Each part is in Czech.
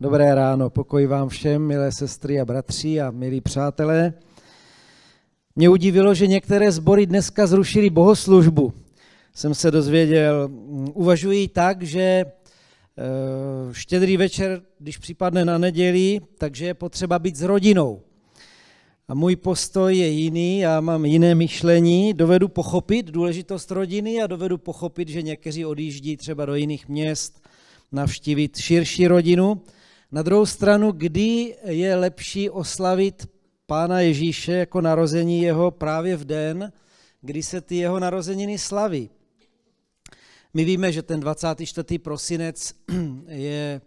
Dobré ráno, pokoj vám všem, milé sestry a bratři a milí přátelé. Mě udivilo, že některé sbory dneska zrušili bohoslužbu. Jsem se dozvěděl, mm, uvažují tak, že e, štědrý večer, když připadne na neděli, takže je potřeba být s rodinou. A můj postoj je jiný, já mám jiné myšlení, dovedu pochopit důležitost rodiny a dovedu pochopit, že někteří odjíždí třeba do jiných měst navštívit širší rodinu, na druhou stranu, kdy je lepší oslavit Pána Ježíše jako narození jeho právě v den, kdy se ty jeho narozeniny slaví. My víme, že ten 24. prosinec je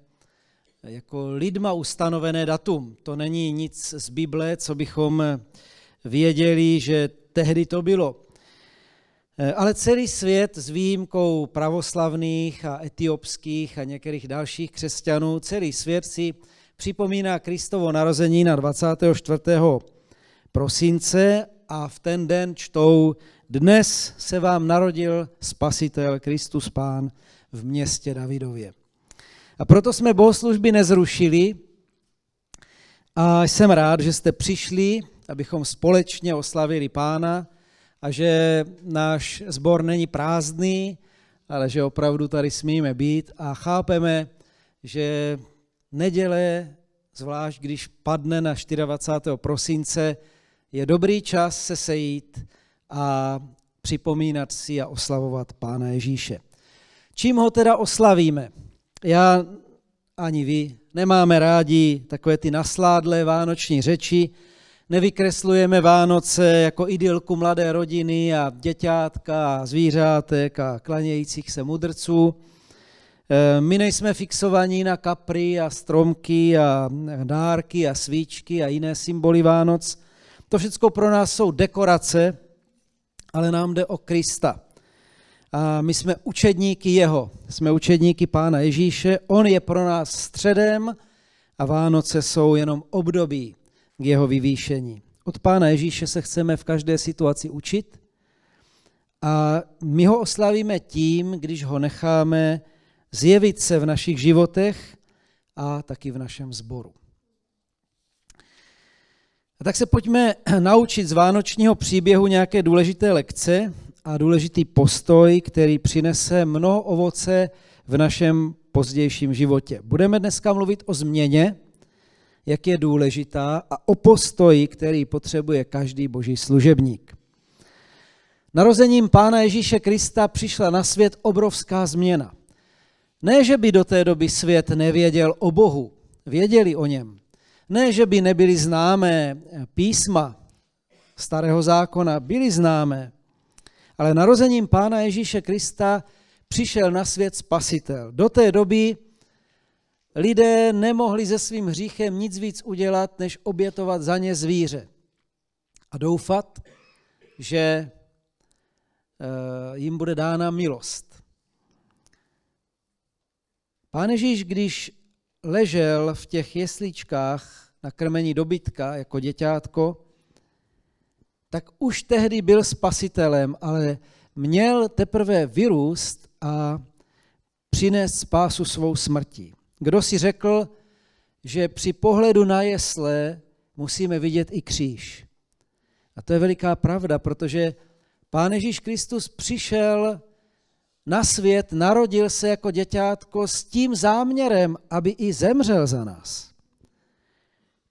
jako lidma ustanovené datum. To není nic z Bible, co bychom věděli, že tehdy to bylo. Eh, ale celý svět s výjimkou pravoslavných a etiopských a některých dalších křesťanů, celý svět si připomíná Kristovo narození na 24. prosince a v ten den čtou Dnes se vám narodil spasitel Kristus Pán v městě Davidově. A proto jsme bohoslužby nezrušili a jsem rád, že jste přišli, abychom společně oslavili Pána, a že náš sbor není prázdný, ale že opravdu tady smíme být a chápeme, že neděle, zvlášť když padne na 24. prosince, je dobrý čas se sejít a připomínat si a oslavovat Pána Ježíše. Čím ho teda oslavíme? Já ani vy nemáme rádi takové ty nasládlé vánoční řeči, nevykreslujeme Vánoce jako idylku mladé rodiny a děťátka a zvířátek a klanějících se mudrců. Eh, my nejsme fixovaní na kapry a stromky a dárky a svíčky a jiné symboly Vánoc. To všechno pro nás jsou dekorace, ale nám jde o Krista. A my jsme učedníky Jeho, jsme učedníky Pána Ježíše, On je pro nás středem a Vánoce jsou jenom období k jeho vyvýšení. Od Pána Ježíše se chceme v každé situaci učit a my ho oslavíme tím, když ho necháme zjevit se v našich životech a taky v našem sboru. A tak se pojďme naučit z vánočního příběhu nějaké důležité lekce a důležitý postoj, který přinese mnoho ovoce v našem pozdějším životě. Budeme dneska mluvit o změně, jak je důležitá a o postoji, který potřebuje každý boží služebník. Narozením Pána Ježíše Krista přišla na svět obrovská změna. Ne, že by do té doby svět nevěděl o Bohu, věděli o něm. Ne, že by nebyly známé písma starého zákona, byly známé. Ale narozením Pána Ježíše Krista přišel na svět spasitel. Do té doby lidé nemohli se svým hříchem nic víc udělat, než obětovat za ně zvíře a doufat, že eh, jim bude dána milost. Pán Ježíš, když ležel v těch jesličkách na krmení dobytka jako děťátko, tak už tehdy byl spasitelem, ale měl teprve vyrůst a přinést spásu svou smrtí. Kdo si řekl, že při pohledu na jesle musíme vidět i kříž. A to je veliká pravda, protože Pán Ježíš Kristus přišel na svět, narodil se jako děťátko s tím záměrem, aby i zemřel za nás.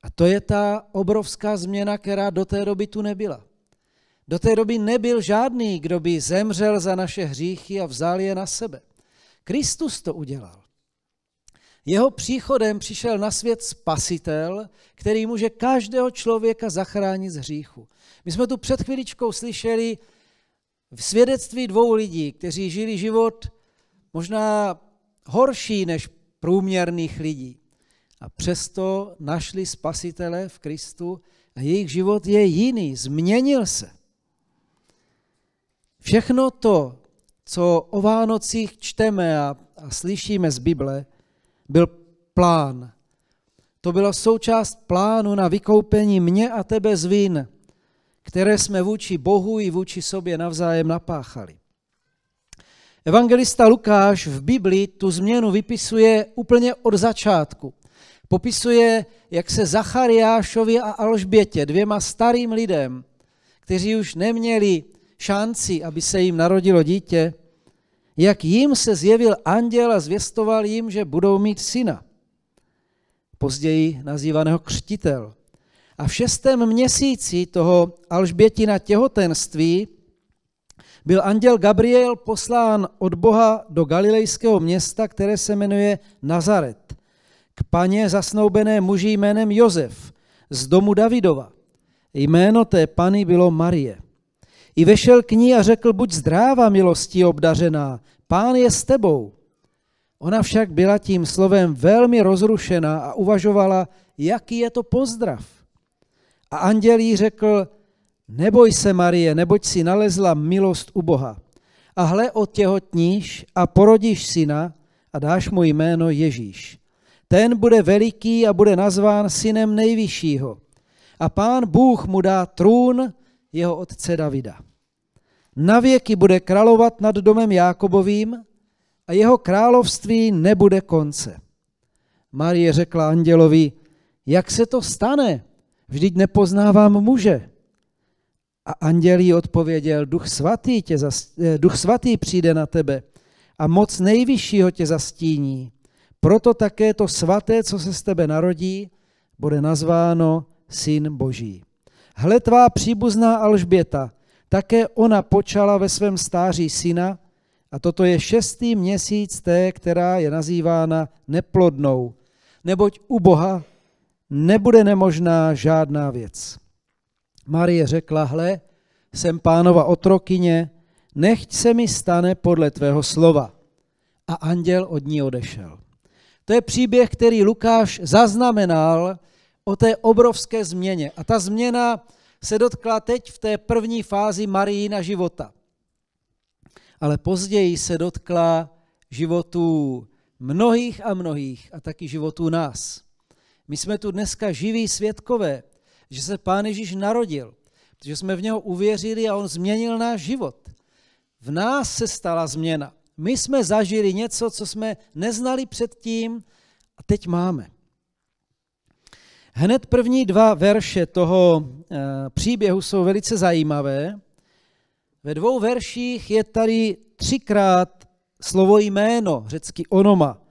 A to je ta obrovská změna, která do té doby tu nebyla. Do té doby nebyl žádný, kdo by zemřel za naše hříchy a vzal je na sebe. Kristus to udělal. Jeho příchodem přišel na svět spasitel, který může každého člověka zachránit z hříchu. My jsme tu před chviličkou slyšeli v svědectví dvou lidí, kteří žili život možná horší než průměrných lidí. A přesto našli spasitele v Kristu a jejich život je jiný, změnil se. Všechno to, co o Vánocích čteme a, a slyšíme z Bible, byl plán. To byla součást plánu na vykoupení mě a tebe z vín, které jsme vůči Bohu i vůči sobě navzájem napáchali. Evangelista Lukáš v Biblii tu změnu vypisuje úplně od začátku. Popisuje, jak se Zachariášovi a Alžbětě, dvěma starým lidem, kteří už neměli šanci, aby se jim narodilo dítě, jak jim se zjevil anděl a zvěstoval jim, že budou mít syna, později nazývaného křtitel. A v šestém měsíci toho Alžbětina těhotenství byl anděl Gabriel poslán od Boha do galilejského města, které se jmenuje Nazaret, k paně zasnoubené muži jménem Jozef z domu Davidova. Jméno té pany bylo Marie. I vešel k ní a řekl, buď zdráva, milostí obdařená, pán je s tebou. Ona však byla tím slovem velmi rozrušena a uvažovala, jaký je to pozdrav. A anděl jí řekl, neboj se, Marie, neboť si nalezla milost u Boha. A hle, otěhotníš a porodíš syna a dáš mu jméno Ježíš. Ten bude veliký a bude nazván synem nejvyššího. A pán Bůh mu dá trůn jeho otce Davida. Navěky bude královat nad domem Jákobovým a jeho království nebude konce. Marie řekla andělovi, jak se to stane? Vždyť nepoznávám muže. A anděl jí odpověděl, duch svatý, tě zas, eh, duch svatý přijde na tebe a moc nejvyššího tě zastíní. Proto také to svaté, co se z tebe narodí, bude nazváno Syn Boží. Hle tvá příbuzná Alžběta, také ona počala ve svém stáří syna a toto je šestý měsíc té, která je nazývána neplodnou, neboť u Boha nebude nemožná žádná věc. Marie řekla, hle, jsem pánova otrokyně, nechť se mi stane podle tvého slova. A anděl od ní odešel. To je příběh, který Lukáš zaznamenal o té obrovské změně. A ta změna se dotkla teď v té první fázi na života. Ale později se dotkla životů mnohých a mnohých a taky životů nás. My jsme tu dneska živí svědkové, že se Pán Ježíš narodil, že jsme v něho uvěřili a on změnil náš život. V nás se stala změna. My jsme zažili něco, co jsme neznali předtím a teď máme. Hned první dva verše toho eh, příběhu jsou velice zajímavé. Ve dvou verších je tady třikrát slovo jméno, řecky onoma.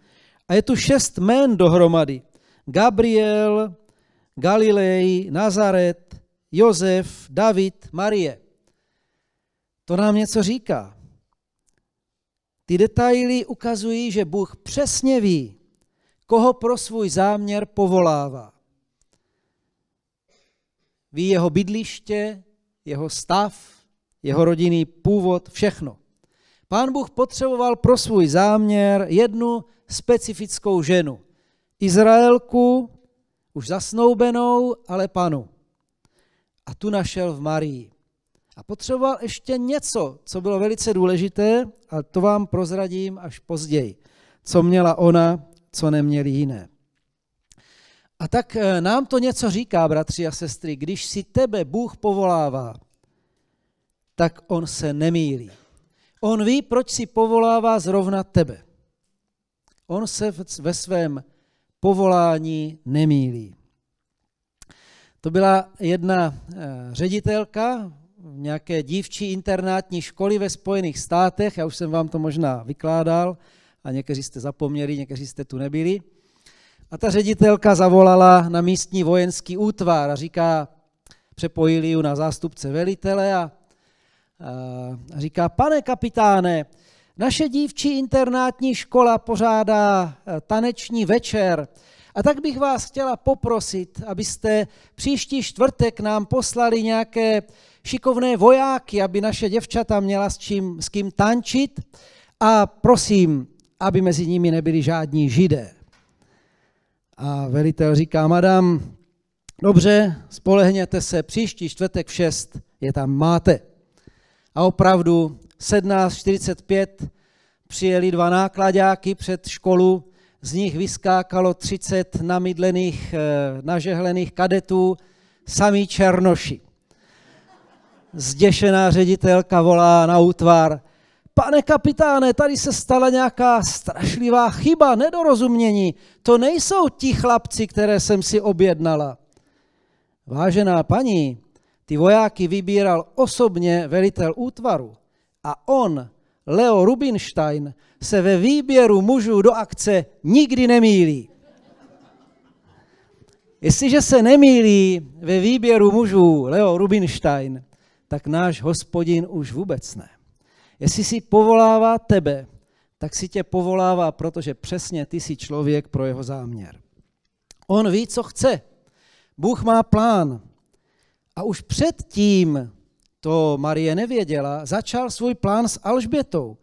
A je tu šest jmén dohromady. Gabriel, Galilej, Nazaret, Josef, David, Marie. To nám něco říká. Ty detaily ukazují, že Bůh přesně ví, koho pro svůj záměr povolává ví jeho bydliště, jeho stav, jeho rodinný původ, všechno. Pán Bůh potřeboval pro svůj záměr jednu specifickou ženu. Izraelku, už zasnoubenou, ale panu. A tu našel v Marii. A potřeboval ještě něco, co bylo velice důležité, a to vám prozradím až později, co měla ona, co neměli jiné. A tak eh, nám to něco říká, bratři a sestry, když si tebe Bůh povolává, tak on se nemýlí. On ví, proč si povolává zrovna tebe. On se ve svém povolání nemýlí. To byla jedna eh, ředitelka v nějaké dívčí internátní školy ve Spojených státech, já už jsem vám to možná vykládal a někteří jste zapomněli, někteří jste tu nebyli. A ta ředitelka zavolala na místní vojenský útvar a říká, přepojili ji na zástupce velitele a, a říká, pane kapitáne, naše dívčí internátní škola pořádá e, taneční večer a tak bych vás chtěla poprosit, abyste příští čtvrtek nám poslali nějaké šikovné vojáky, aby naše děvčata měla s, čím, s kým tančit a prosím, aby mezi nimi nebyli žádní židé. A velitel říká, madam, dobře, spolehněte se, příští čtvrtek v 6 je tam máte. A opravdu 17.45 přijeli dva nákladáky před školu, z nich vyskákalo 30 namidlených, eh, nažehlených kadetů, samý černoši. Zděšená ředitelka volá na útvar, pane kapitáne, tady se stala nějaká strašlivá chyba, nedorozumění. To nejsou ti chlapci, které jsem si objednala. Vážená paní, ty vojáky vybíral osobně velitel útvaru a on, Leo Rubinstein, se ve výběru mužů do akce nikdy nemýlí. Jestliže se nemýlí ve výběru mužů Leo Rubinstein, tak náš hospodin už vůbec ne. Jestli si povolává tebe, tak si tě povolává, protože přesně ty jsi člověk pro jeho záměr. On ví, co chce. Bůh má plán. A už předtím, to Marie nevěděla, začal svůj plán s Alžbětou.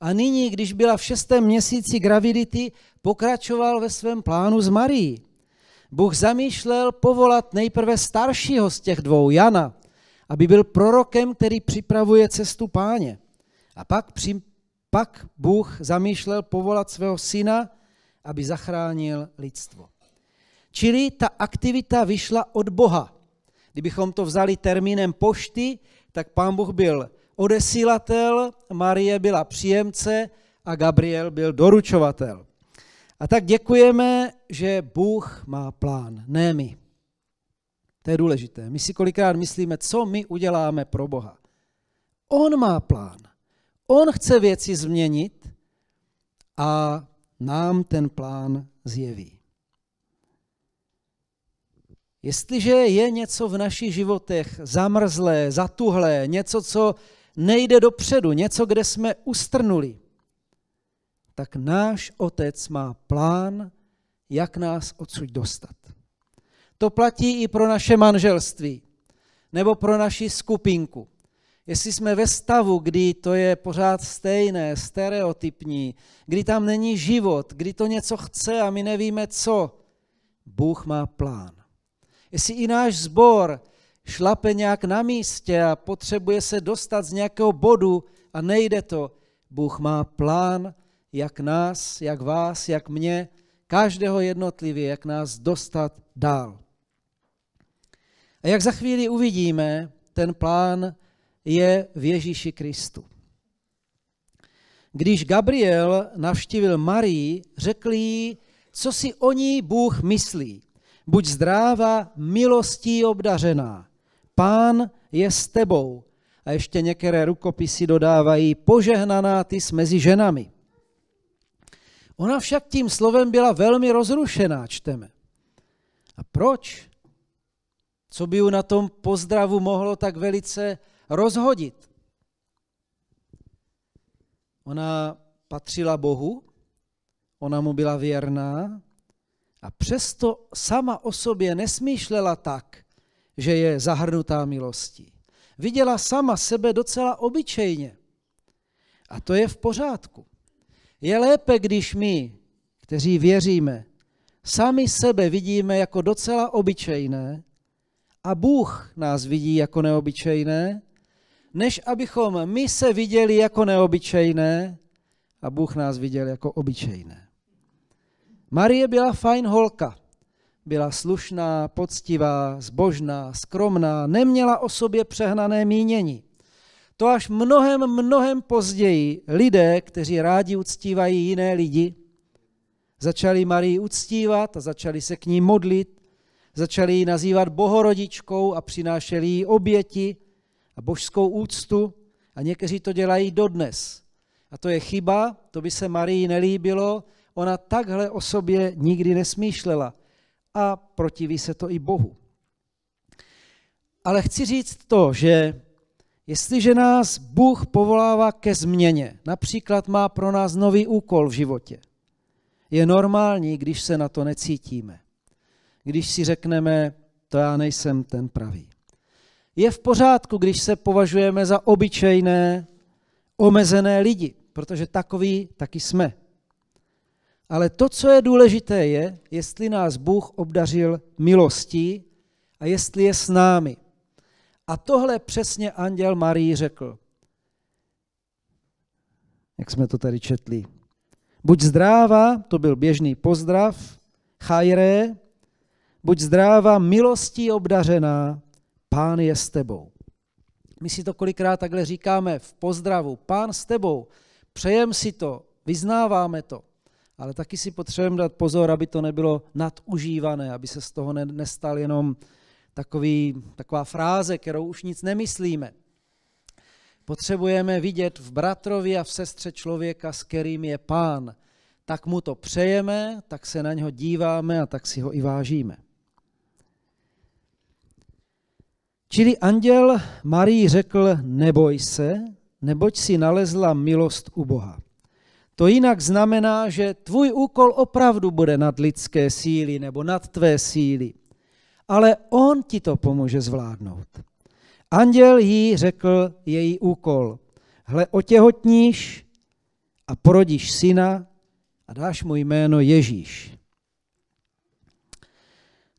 A nyní, když byla v šestém měsíci gravidity, pokračoval ve svém plánu s Marií. Bůh zamýšlel povolat nejprve staršího z těch dvou, Jana, aby byl prorokem, který připravuje cestu páně. A pak, při, pak Bůh zamýšlel povolat svého syna, aby zachránil lidstvo. Čili ta aktivita vyšla od Boha. Kdybychom to vzali termínem pošty, tak pán Bůh byl odesílatel, Marie byla příjemce a Gabriel byl doručovatel. A tak děkujeme, že Bůh má plán, ne my. To je důležité. My si kolikrát myslíme, co my uděláme pro Boha. On má plán. On chce věci změnit a nám ten plán zjeví. Jestliže je něco v našich životech zamrzlé, zatuhlé, něco, co nejde dopředu, něco, kde jsme ustrnuli, tak náš otec má plán, jak nás odsud dostat. To platí i pro naše manželství, nebo pro naši skupinku, Jestli jsme ve stavu, kdy to je pořád stejné, stereotypní, kdy tam není život, kdy to něco chce a my nevíme co, Bůh má plán. Jestli i náš sbor šlape nějak na místě a potřebuje se dostat z nějakého bodu a nejde to, Bůh má plán, jak nás, jak vás, jak mě, každého jednotlivě, jak nás dostat dál. A jak za chvíli uvidíme, ten plán je v Ježíši Kristu. Když Gabriel navštívil Marii, řekl jí, co si o ní Bůh myslí. Buď zdráva, milostí obdařená. Pán je s tebou. A ještě některé rukopisy dodávají, požehnaná ty jsi mezi ženami. Ona však tím slovem byla velmi rozrušená, čteme. A proč? Co by ju na tom pozdravu mohlo tak velice rozhodit. Ona patřila Bohu, ona mu byla věrná a přesto sama o sobě nesmýšlela tak, že je zahrnutá milostí. Viděla sama sebe docela obyčejně. A to je v pořádku. Je lépe, když my, kteří věříme, sami sebe vidíme jako docela obyčejné a Bůh nás vidí jako neobyčejné než abychom my se viděli jako neobyčejné a Bůh nás viděl jako obyčejné. Marie byla fajn holka. Byla slušná, poctivá, zbožná, skromná, neměla o sobě přehnané mínění. To až mnohem, mnohem později lidé, kteří rádi uctívají jiné lidi, začali Marii uctívat a začali se k ní modlit, začali ji nazývat bohorodičkou a přinášeli jí oběti, a božskou úctu a někteří to dělají dodnes. A to je chyba, to by se Marii nelíbilo, ona takhle o sobě nikdy nesmýšlela a protiví se to i Bohu. Ale chci říct to, že jestliže nás Bůh povolává ke změně, například má pro nás nový úkol v životě, je normální, když se na to necítíme. Když si řekneme, to já nejsem ten pravý je v pořádku, když se považujeme za obyčejné, omezené lidi, protože takový taky jsme. Ale to, co je důležité, je, jestli nás Bůh obdařil milostí a jestli je s námi. A tohle přesně anděl Marii řekl. Jak jsme to tady četli. Buď zdráva, to byl běžný pozdrav, chajré, buď zdráva milostí obdařená, Pán je s tebou. My si to kolikrát takhle říkáme v pozdravu. Pán s tebou. Přejem si to, vyznáváme to. Ale taky si potřebujeme dát pozor, aby to nebylo nadužívané, aby se z toho nestal jenom takový, taková fráze, kterou už nic nemyslíme. Potřebujeme vidět v bratrovi a v sestře člověka, s kterým je pán. Tak mu to přejeme, tak se na něho díváme a tak si ho i vážíme. Čili anděl Marii řekl, neboj se, neboť si nalezla milost u Boha. To jinak znamená, že tvůj úkol opravdu bude nad lidské síly nebo nad tvé síly, ale on ti to pomůže zvládnout. Anděl jí řekl její úkol. Hle, otěhotníš a porodíš syna a dáš mu jméno Ježíš.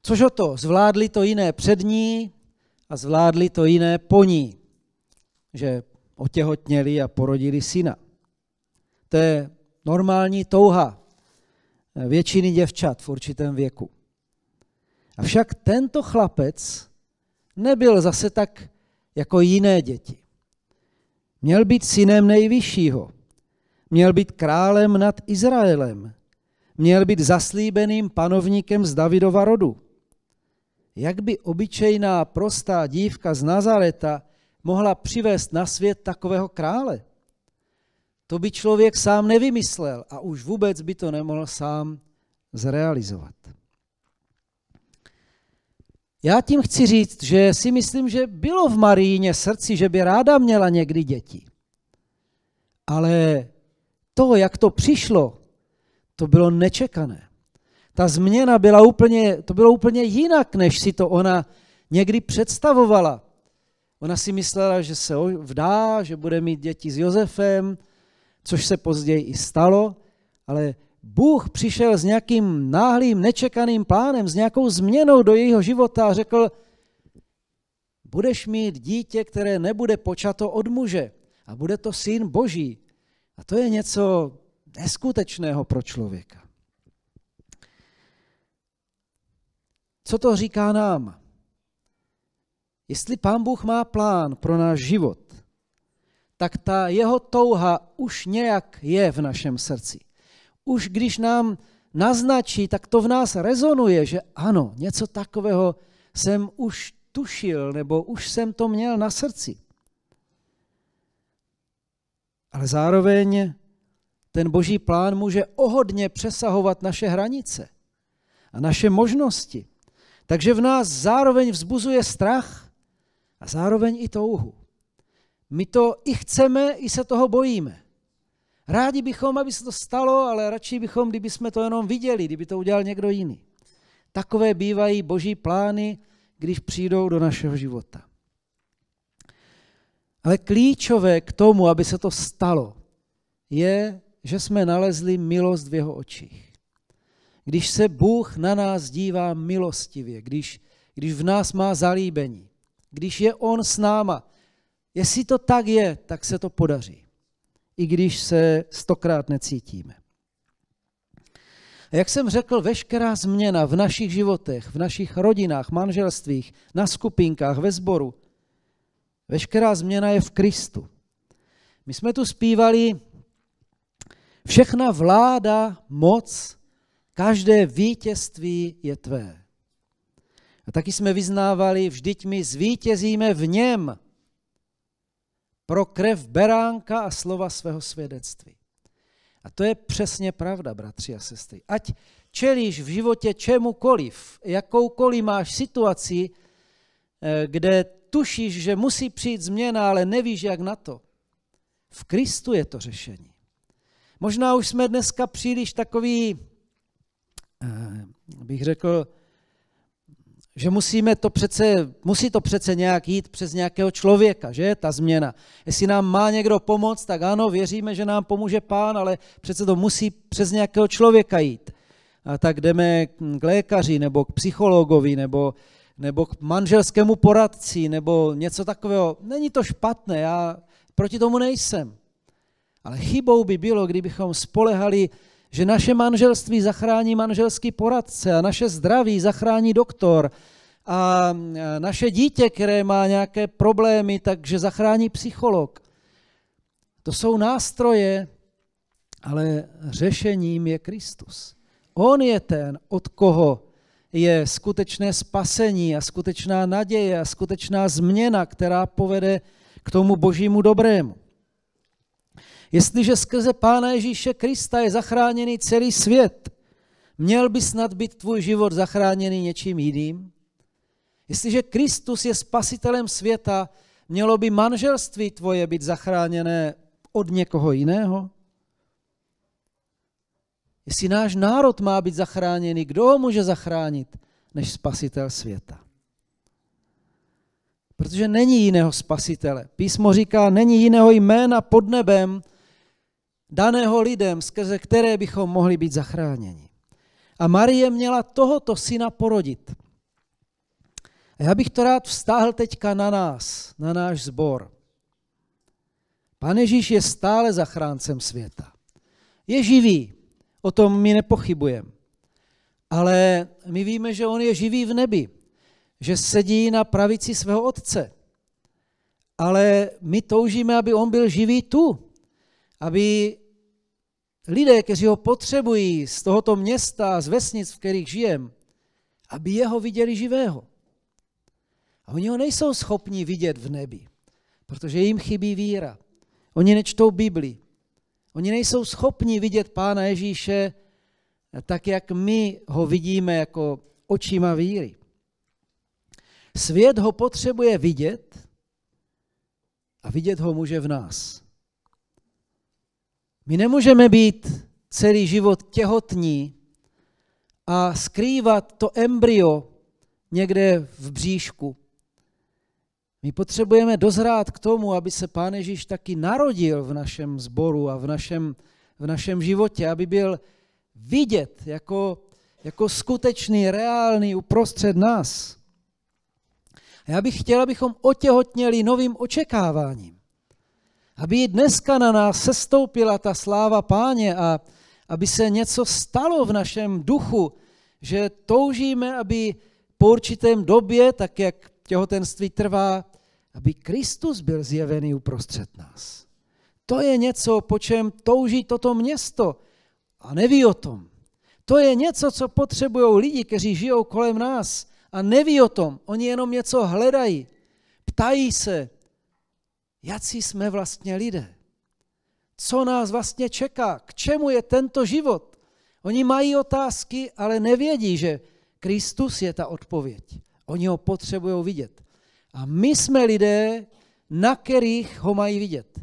Což o to, zvládli to jiné před ní, a zvládli to jiné po ní, že otěhotněli a porodili syna. To je normální touha většiny děvčat v určitém věku. Avšak tento chlapec nebyl zase tak jako jiné děti. Měl být synem nejvyššího. Měl být králem nad Izraelem. Měl být zaslíbeným panovníkem z Davidova rodu jak by obyčejná prostá dívka z Nazareta mohla přivést na svět takového krále? To by člověk sám nevymyslel a už vůbec by to nemohl sám zrealizovat. Já tím chci říct, že si myslím, že bylo v Maríně srdci, že by ráda měla někdy děti. Ale to, jak to přišlo, to bylo nečekané ta změna byla úplně, to bylo úplně jinak, než si to ona někdy představovala. Ona si myslela, že se vdá, že bude mít děti s Josefem, což se později i stalo, ale Bůh přišel s nějakým náhlým, nečekaným plánem, s nějakou změnou do jejího života a řekl, budeš mít dítě, které nebude počato od muže a bude to syn Boží. A to je něco neskutečného pro člověka. co to říká nám? Jestli pán Bůh má plán pro náš život, tak ta jeho touha už nějak je v našem srdci. Už když nám naznačí, tak to v nás rezonuje, že ano, něco takového jsem už tušil, nebo už jsem to měl na srdci. Ale zároveň ten boží plán může ohodně přesahovat naše hranice a naše možnosti. Takže v nás zároveň vzbuzuje strach a zároveň i touhu. My to i chceme, i se toho bojíme. Rádi bychom, aby se to stalo, ale radši bychom, kdyby jsme to jenom viděli, kdyby to udělal někdo jiný. Takové bývají boží plány, když přijdou do našeho života. Ale klíčové k tomu, aby se to stalo, je, že jsme nalezli milost v jeho očích když se Bůh na nás dívá milostivě, když, když v nás má zalíbení, když je On s náma. Jestli to tak je, tak se to podaří, i když se stokrát necítíme. A jak jsem řekl, veškerá změna v našich životech, v našich rodinách, manželstvích, na skupinkách, ve sboru, veškerá změna je v Kristu. My jsme tu zpívali, všechna vláda, moc Každé vítězství je tvé. A taky jsme vyznávali, vždyť my zvítězíme v něm pro krev beránka a slova svého svědectví. A to je přesně pravda, bratři a sestry. Ať čelíš v životě čemukoliv, jakoukoliv máš situaci, eh, kde tušíš, že musí přijít změna, ale nevíš, jak na to. V Kristu je to řešení. Možná už jsme dneska příliš takový bych řekl, že musíme to přece, musí to přece nějak jít přes nějakého člověka, že ta změna. Jestli nám má někdo pomoct, tak ano, věříme, že nám pomůže pán, ale přece to musí přes nějakého člověka jít. A tak jdeme k lékaři nebo k psychologovi nebo, nebo k manželskému poradci nebo něco takového. Není to špatné, já proti tomu nejsem. Ale chybou by bylo, kdybychom spolehali že naše manželství zachrání manželský poradce a naše zdraví zachrání doktor a e, naše dítě, které má nějaké problémy, takže zachrání psycholog. To jsou nástroje, ale řešením je Kristus. On je ten, od koho je skutečné spasení a skutečná naděje a skutečná změna, která povede k tomu božímu dobrému. Jestliže skrze Pána Ježíše Krista je zachráněný celý svět, měl by snad být tvůj život zachráněný něčím jiným? Jestliže Kristus je spasitelem světa, mělo by manželství tvoje být zachráněné od někoho jiného? Jestli náš národ má být zachráněný, kdo ho může zachránit než spasitel světa? Protože není jiného spasitele. Písmo říká, není jiného jména pod nebem, daného lidem, skrze které bychom mohli být zachráněni. A Marie měla tohoto syna porodit. A já bych to rád vztáhl teďka na nás, na náš sbor. Pane Ježíš je stále zachráncem světa. Je živý, o tom my nepochybujeme. Ale my víme, že on je živý v nebi, že sedí na pravici svého otce. Ale my toužíme, aby on byl živý tu, aby lidé, kteří ho potřebují z tohoto města, z vesnic, v kterých žijem, aby jeho viděli živého. A oni ho nejsou schopni vidět v nebi, protože jim chybí víra. Oni nečtou Bibli. Oni nejsou schopni vidět Pána Ježíše tak, jak my ho vidíme jako očima víry. Svět ho potřebuje vidět a vidět ho může v nás. My nemůžeme být celý život těhotní a skrývat to embryo někde v bříšku. My potřebujeme dozrát k tomu, aby se Pán Ježíš taky narodil v našem sboru a v našem, v našem životě, aby byl vidět jako, jako skutečný, reálný uprostřed nás. já bych chtěl, abychom otěhotněli novým očekáváním aby dneska na nás sestoupila ta sláva páně a aby se něco stalo v našem duchu, že toužíme, aby po určitém době, tak jak těhotenství trvá, aby Kristus byl zjevený uprostřed nás. To je něco, po čem touží toto město a neví o tom. To je něco, co potřebují lidi, kteří žijou kolem nás a neví o tom. Oni jenom něco hledají, ptají se, jací jsme vlastně lidé. Co nás vlastně čeká? K čemu je tento život? Oni mají otázky, ale nevědí, že Kristus je ta odpověď. Oni ho potřebují vidět. A my jsme lidé, na kterých ho mají vidět.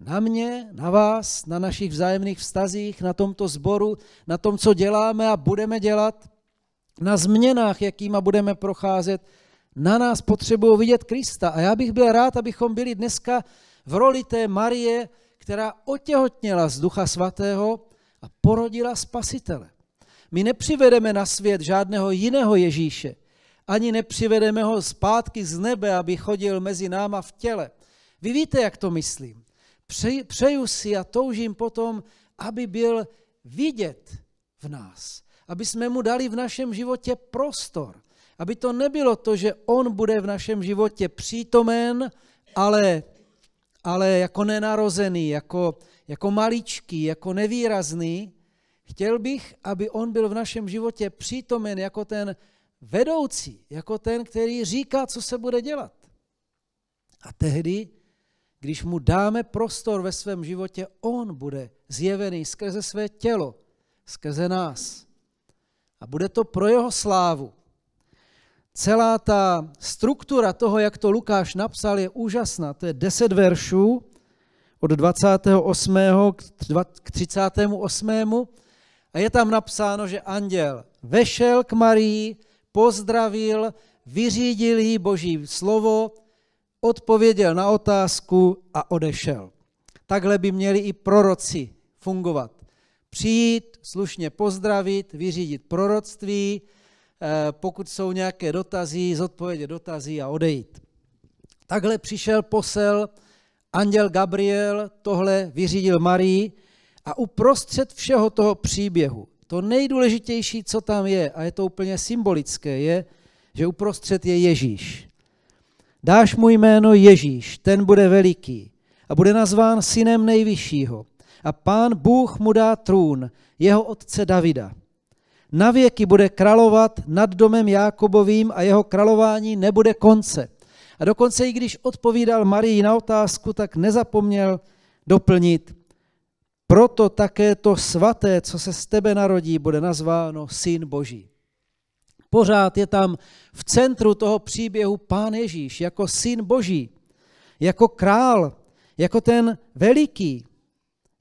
Na mě, na vás, na našich vzájemných vztazích, na tomto sboru, na tom, co děláme a budeme dělat, na změnách, jakýma budeme procházet, na nás potřebují vidět Krista. A já bych byl rád, abychom byli dneska v roli té Marie, která otěhotněla z Ducha Svatého a porodila Spasitele. My nepřivedeme na svět žádného jiného Ježíše, ani nepřivedeme ho zpátky z nebe, aby chodil mezi náma v těle. Vy víte, jak to myslím. přeju si a toužím potom, aby byl vidět v nás, aby jsme mu dali v našem životě prostor. Aby to nebylo to, že on bude v našem životě přítomen, ale, ale jako nenarozený, jako, jako maličký, jako nevýrazný. Chtěl bych, aby on byl v našem životě přítomen jako ten vedoucí, jako ten, který říká, co se bude dělat. A tehdy, když mu dáme prostor ve svém životě, on bude zjevený skrze své tělo, skrze nás. A bude to pro jeho slávu celá ta struktura toho, jak to Lukáš napsal, je úžasná. To je 10 veršů od 28. k 38. A je tam napsáno, že anděl vešel k Marii, pozdravil, vyřídil jí boží slovo, odpověděl na otázku a odešel. Takhle by měli i proroci fungovat. Přijít, slušně pozdravit, vyřídit proroctví, Eh, pokud jsou nějaké dotazy, zodpovědět dotazy a odejít. Takhle přišel posel, anděl Gabriel tohle vyřídil Marii a uprostřed všeho toho příběhu, to nejdůležitější, co tam je, a je to úplně symbolické, je, že uprostřed je Ježíš. Dáš mu jméno Ježíš, ten bude veliký a bude nazván synem nejvyššího. A pán Bůh mu dá trůn, jeho otce Davida navěky bude královat nad domem Jákobovým a jeho králování nebude konce. A dokonce i když odpovídal Marii na otázku, tak nezapomněl doplnit, proto také to svaté, co se z tebe narodí, bude nazváno Syn Boží. Pořád je tam v centru toho příběhu Pán Ježíš jako Syn Boží, jako král, jako ten veliký,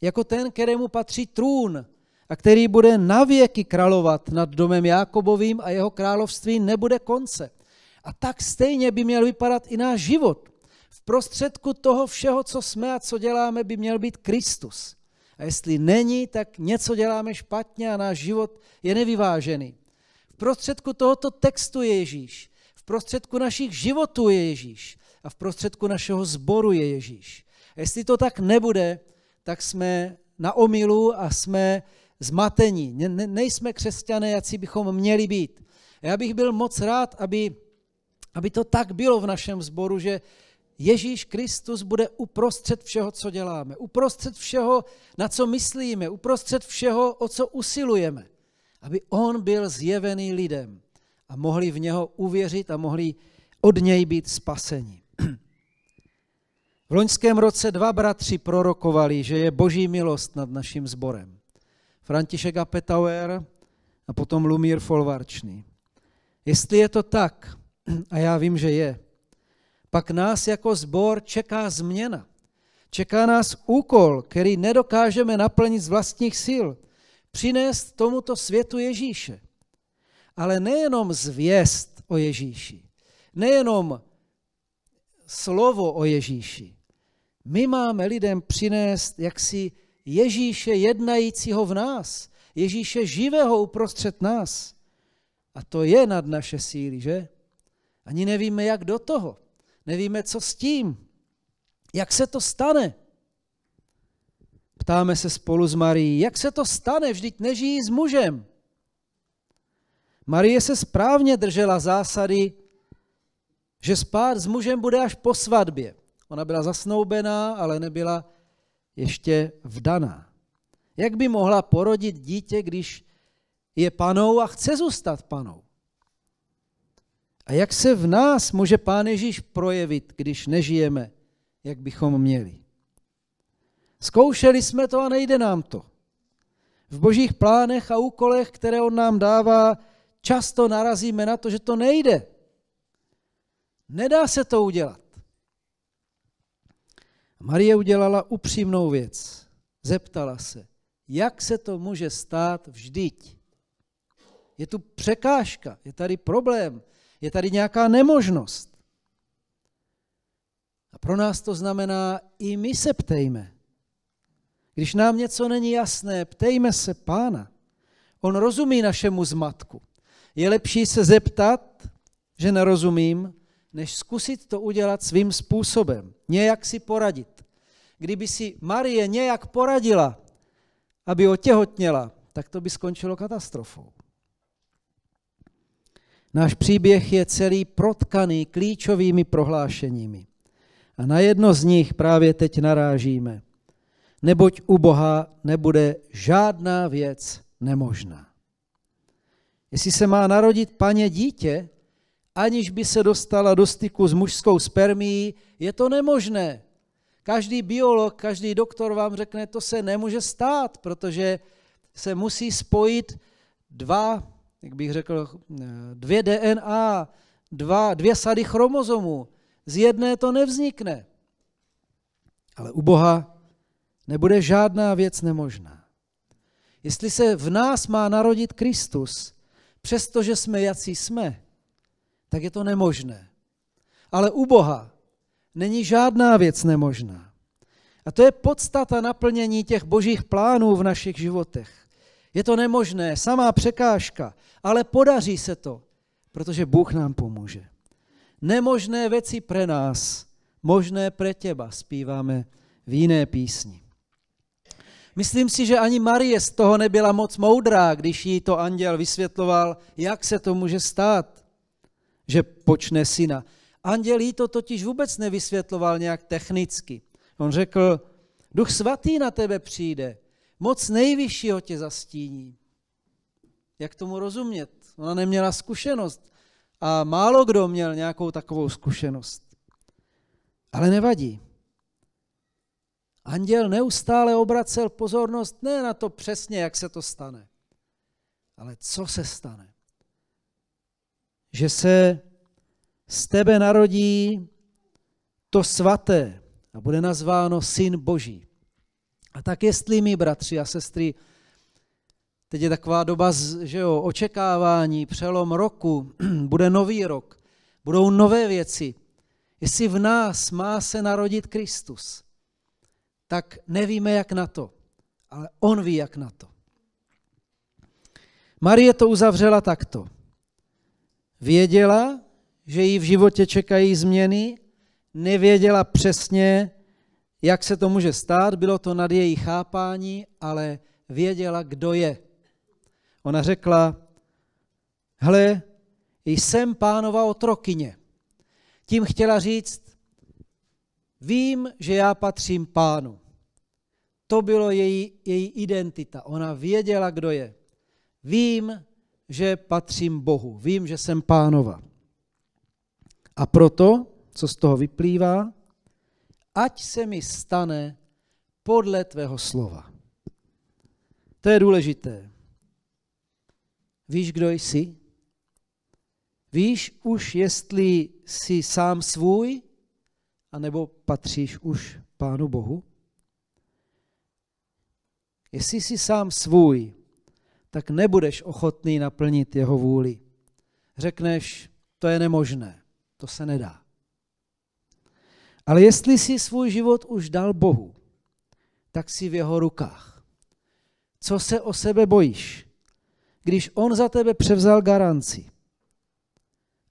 jako ten, kterému patří trůn, a který bude navěky královat nad domem Jákobovým a jeho království nebude konce. A tak stejně by měl vypadat i náš život. V prostředku toho všeho, co jsme a co děláme, by měl být Kristus. A jestli není, tak něco děláme špatně a náš život je nevyvážený. V prostředku tohoto textu je Ježíš, v prostředku našich životů je Ježíš a v prostředku našeho sboru je Ježíš. A jestli to tak nebude, tak jsme na omilu a jsme zmatení. Ne, ne, nejsme křesťané, jací bychom měli být. já bych byl moc rád, aby, aby to tak bylo v našem sboru, že Ježíš Kristus bude uprostřed všeho, co děláme, uprostřed všeho, na co myslíme, uprostřed všeho, o co usilujeme. Aby on byl zjevený lidem a mohli v něho uvěřit a mohli od něj být spaseni. V loňském roce dva bratři prorokovali, že je boží milost nad naším sborem. František Apetauer a potom Lumír Folvarčný. Jestli je to tak, a já vím, že je, pak nás jako sbor čeká změna. Čeká nás úkol, který nedokážeme naplnit z vlastních sil. Přinést tomuto světu Ježíše. Ale nejenom zvěst o Ježíši, nejenom slovo o Ježíši. My máme lidem přinést jaksi Ježíše jednajícího v nás, Ježíše živého uprostřed nás. A to je nad naše síly, že? Ani nevíme, jak do toho. Nevíme, co s tím. Jak se to stane? Ptáme se spolu s Marií, jak se to stane, vždyť nežijí s mužem. Marie se správně držela zásady, že spát s mužem bude až po svatbě. Ona byla zasnoubená, ale nebyla ještě vdaná. Jak by mohla porodit dítě, když je panou a chce zůstat panou? A jak se v nás může Pán Ježíš projevit, když nežijeme, jak bychom měli? Zkoušeli jsme to a nejde nám to. V božích plánech a úkolech, které on nám dává, často narazíme na to, že to nejde. Nedá se to udělat. Marie udělala upřímnou věc. Zeptala se, jak se to může stát vždyť? Je tu překážka, je tady problém, je tady nějaká nemožnost. A pro nás to znamená, i my se ptejme. Když nám něco není jasné, ptejme se pána. On rozumí našemu zmatku. Je lepší se zeptat, že nerozumím, než zkusit to udělat svým způsobem, nějak si poradit. Kdyby si Marie nějak poradila, aby otěhotněla, tak to by skončilo katastrofou. Náš příběh je celý protkaný klíčovými prohlášeními. A na jedno z nich právě teď narážíme. Neboť u Boha nebude žádná věc nemožná. Jestli se má narodit paně dítě, aniž by se dostala do styku s mužskou spermií, je to nemožné. Každý biolog, každý doktor vám řekne, to se nemůže stát, protože se musí spojit dva, jak bych řekl, dvě DNA, dva, dvě sady chromozomů. Z jedné to nevznikne. Ale u Boha nebude žádná věc nemožná. Jestli se v nás má narodit Kristus, přestože jsme jací jsme, tak je to nemožné. Ale u Boha není žádná věc nemožná. A to je podstata naplnění těch božích plánů v našich životech. Je to nemožné, samá překážka, ale podaří se to, protože Bůh nám pomůže. Nemožné věci pre nás, možné pre těba, zpíváme v jiné písni. Myslím si, že ani Marie z toho nebyla moc moudrá, když jí to anděl vysvětloval, jak se to může stát že počne syna. Anděl jí to totiž vůbec nevysvětloval nějak technicky. On řekl, duch svatý na tebe přijde, moc nejvyššího tě zastíní. Jak tomu rozumět? Ona neměla zkušenost a málo kdo měl nějakou takovou zkušenost. Ale nevadí. Anděl neustále obracel pozornost ne na to přesně, jak se to stane, ale co se stane že se z tebe narodí to svaté a bude nazváno Syn Boží. A tak jestli my, bratři a sestry, teď je taková doba že jo, očekávání, přelom roku, bude nový rok, budou nové věci. Jestli v nás má se narodit Kristus, tak nevíme, jak na to, ale On ví, jak na to. Marie to uzavřela takto. Věděla, že jí v životě čekají změny, nevěděla přesně, jak se to může stát, bylo to nad její chápání, ale věděla, kdo je. Ona řekla, hle, jsem pánova otrokyně. Tím chtěla říct, vím, že já patřím pánu. To bylo její, její identita. Ona věděla, kdo je. Vím, že patřím Bohu, vím, že jsem pánova. A proto, co z toho vyplývá, ať se mi stane podle tvého slova. To je důležité. Víš, kdo jsi? Víš už, jestli jsi sám svůj, anebo patříš už Pánu Bohu? Jestli jsi sám svůj, tak nebudeš ochotný naplnit jeho vůli. Řekneš, to je nemožné, to se nedá. Ale jestli si svůj život už dal Bohu, tak si v jeho rukách. Co se o sebe bojíš, když on za tebe převzal garanci?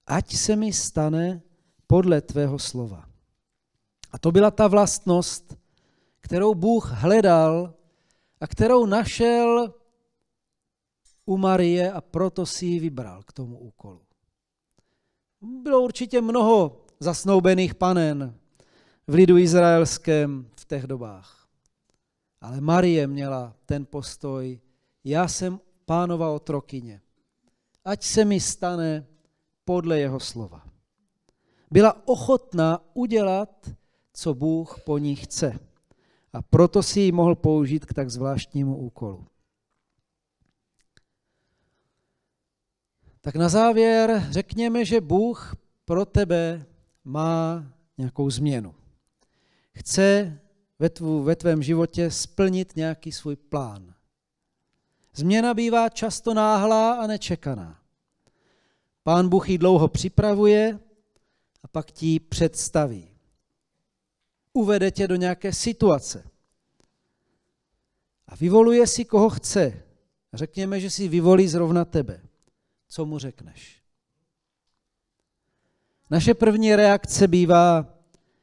Ať se mi stane podle tvého slova. A to byla ta vlastnost, kterou Bůh hledal a kterou našel u Marie a proto si ji vybral k tomu úkolu. Bylo určitě mnoho zasnoubených panen v lidu izraelském v těch dobách. Ale Marie měla ten postoj, já jsem pánova otrokyně, ať se mi stane podle jeho slova. Byla ochotná udělat, co Bůh po ní chce. A proto si ji mohl použít k tak zvláštnímu úkolu. Tak na závěr řekněme, že Bůh pro tebe má nějakou změnu. Chce ve, tvů, ve tvém životě splnit nějaký svůj plán. Změna bývá často náhlá a nečekaná. Pán Bůh ji dlouho připravuje a pak ti ji představí. Uvede tě do nějaké situace. A vyvoluje si, koho chce. Řekněme, že si vyvolí zrovna tebe co mu řekneš? Naše první reakce bývá,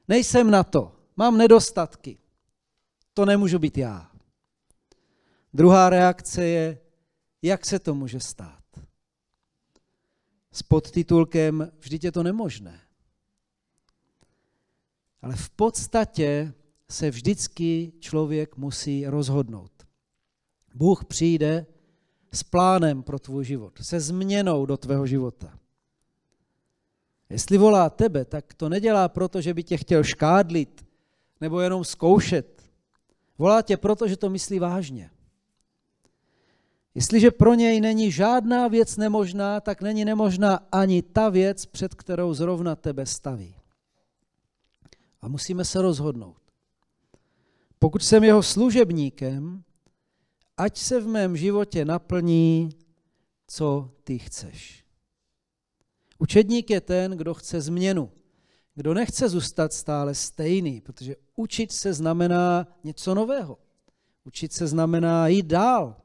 nejsem na to, mám nedostatky, to nemůžu být já. Druhá reakce je, jak se to může stát? S podtitulkem Vždyť je to nemožné. Ale v podstatě se vždycky člověk musí rozhodnout. Bůh přijde s plánem pro tvůj život, se změnou do tvého života. Jestli volá tebe, tak to nedělá proto, že by tě chtěl škádlit nebo jenom zkoušet. Volá tě proto, že to myslí vážně. Jestliže pro něj není žádná věc nemožná, tak není nemožná ani ta věc, před kterou zrovna tebe staví. A musíme se rozhodnout. Pokud jsem jeho služebníkem, ať se v mém životě naplní, co ty chceš. Učedník je ten, kdo chce změnu, kdo nechce zůstat stále stejný, protože učit se znamená něco nového. Učit se znamená jít dál.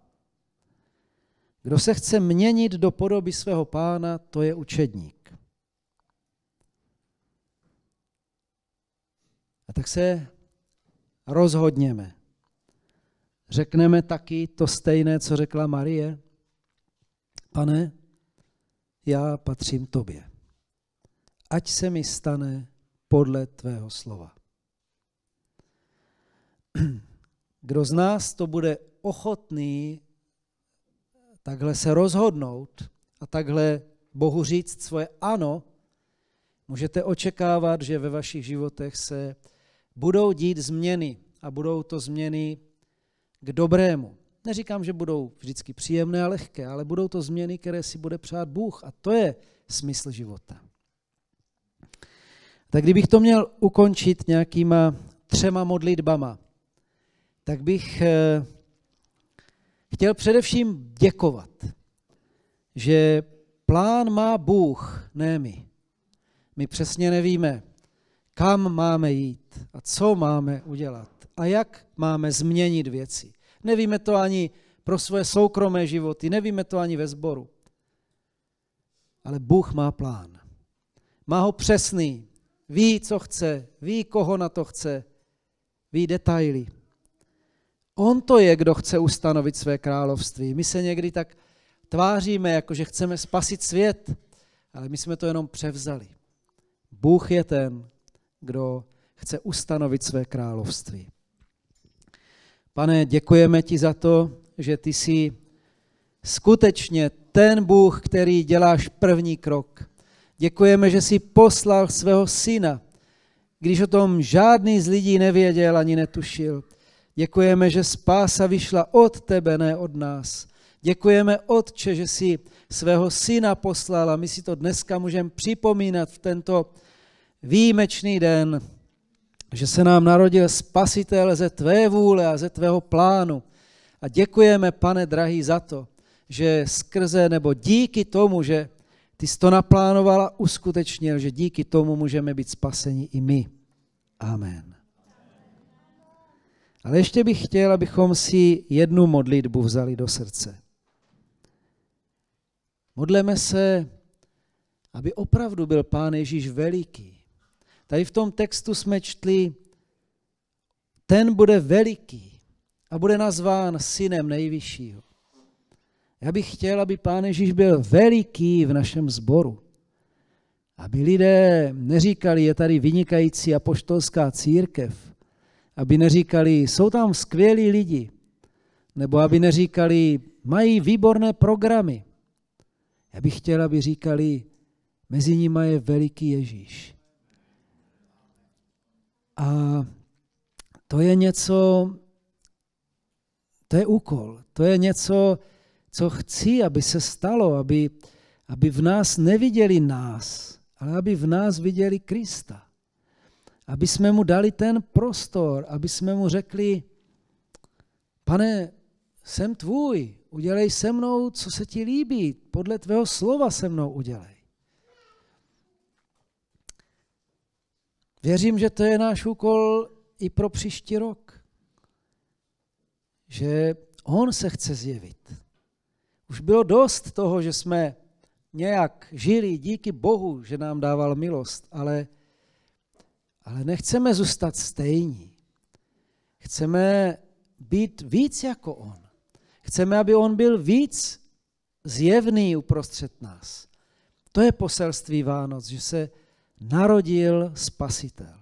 Kdo se chce měnit do podoby svého pána, to je učedník. A tak se rozhodněme. Řekneme taky to stejné, co řekla Marie. Pane, já patřím tobě. Ať se mi stane podle tvého slova. Kdo z nás to bude ochotný takhle se rozhodnout a takhle Bohu říct svoje ano, můžete očekávat, že ve vašich životech se budou dít změny a budou to změny k dobrému. Neříkám, že budou vždycky příjemné a lehké, ale budou to změny, které si bude přát Bůh. A to je smysl života. Tak kdybych to měl ukončit nějakýma třema modlitbama, tak bych eh, chtěl především děkovat, že plán má Bůh, ne my. My přesně nevíme, kam máme jít a co máme udělat a jak máme změnit věci. Nevíme to ani pro svoje soukromé životy, nevíme to ani ve sboru. Ale Bůh má plán. Má ho přesný. Ví, co chce, ví, koho na to chce, ví detaily. On to je, kdo chce ustanovit své království. My se někdy tak tváříme, jako že chceme spasit svět, ale my jsme to jenom převzali. Bůh je ten, kdo chce ustanovit své království. Pane, děkujeme ti za to, že ty jsi skutečně ten Bůh, který děláš první krok. Děkujeme, že jsi poslal svého syna, když o tom žádný z lidí nevěděl ani netušil. Děkujeme, že spása vyšla od tebe, ne od nás. Děkujeme, Otče, že jsi svého syna poslal a my si to dneska můžeme připomínat v tento výjimečný den, že se nám narodil spasitel ze tvé vůle a ze tvého plánu. A děkujeme, pane drahý, za to, že skrze nebo díky tomu, že ty jsi to a uskutečnil, že díky tomu můžeme být spaseni i my. Amen. Ale ještě bych chtěl, abychom si jednu modlitbu vzali do srdce. Modleme se, aby opravdu byl Pán Ježíš veliký, Tady v tom textu jsme čtli, ten bude veliký a bude nazván synem nejvyššího. Já bych chtěl, aby Pán Ježíš byl veliký v našem sboru. Aby lidé neříkali, je tady vynikající apoštolská církev. Aby neříkali, jsou tam skvělí lidi. Nebo aby neříkali, mají výborné programy. Já bych chtěl, aby říkali, mezi nimi je veliký Ježíš. A to je něco, to je úkol, to je něco, co chci, aby se stalo, aby, aby v nás neviděli nás, ale aby v nás viděli Krista. Aby jsme mu dali ten prostor, aby jsme mu řekli, pane, jsem tvůj, udělej se mnou, co se ti líbí, podle tvého slova se mnou udělej. Věřím, že to je náš úkol i pro příští rok. Že on se chce zjevit. Už bylo dost toho, že jsme nějak žili díky Bohu, že nám dával milost, ale, ale nechceme zůstat stejní. Chceme být víc jako on. Chceme, aby on byl víc zjevný uprostřed nás. To je poselství Vánoc, že se narodil spasitel.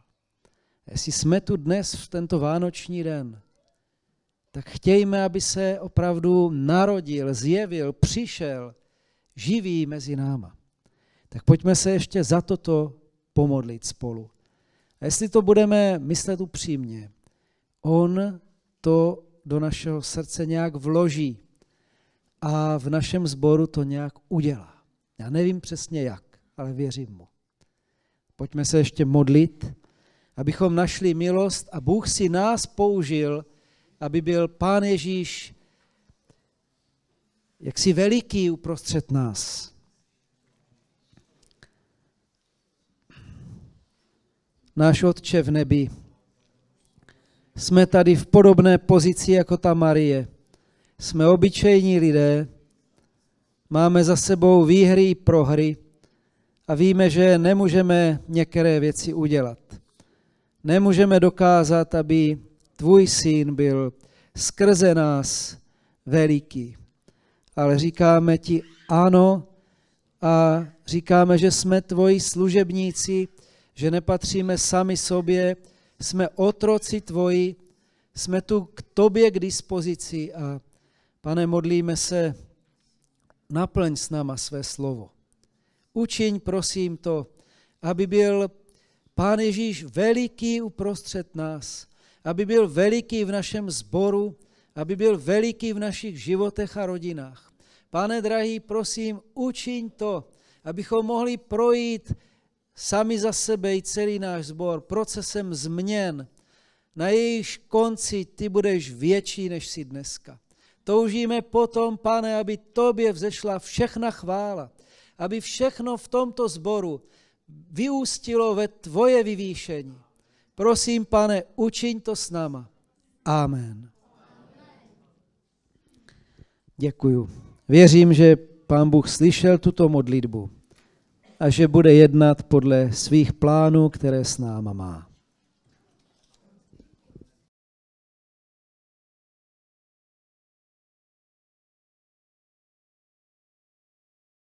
Jestli jsme tu dnes v tento vánoční den, tak chtějme, aby se opravdu narodil, zjevil, přišel živý mezi náma. Tak pojďme se ještě za toto pomodlit spolu. A jestli to budeme myslet upřímně, on to do našeho srdce nějak vloží a v našem sboru to nějak udělá. Já nevím přesně jak, ale věřím mu. Pojďme se ještě modlit, abychom našli milost a Bůh si nás použil, aby byl Pán Ježíš jaksi veliký uprostřed nás. Náš Otče v nebi, jsme tady v podobné pozici jako ta Marie. Jsme obyčejní lidé, máme za sebou výhry i prohry, a víme, že nemůžeme některé věci udělat. Nemůžeme dokázat, aby tvůj syn byl skrze nás veliký. Ale říkáme ti ano a říkáme, že jsme tvoji služebníci, že nepatříme sami sobě, jsme otroci tvoji, jsme tu k tobě k dispozici a pane, modlíme se, naplň s náma své slovo učiň prosím to, aby byl Pán Ježíš veliký uprostřed nás, aby byl veliký v našem sboru, aby byl veliký v našich životech a rodinách. Pane drahý, prosím, učiň to, abychom mohli projít sami za sebe i celý náš sbor procesem změn, na jejíž konci ty budeš větší, než jsi dneska. Toužíme potom, pane, aby tobě vzešla všechna chvála, aby všechno v tomto sboru vyústilo ve tvoje vyvýšení. Prosím, pane, učiň to s náma. Amen. Děkuju. Věřím, že pán Bůh slyšel tuto modlitbu a že bude jednat podle svých plánů, které s náma má.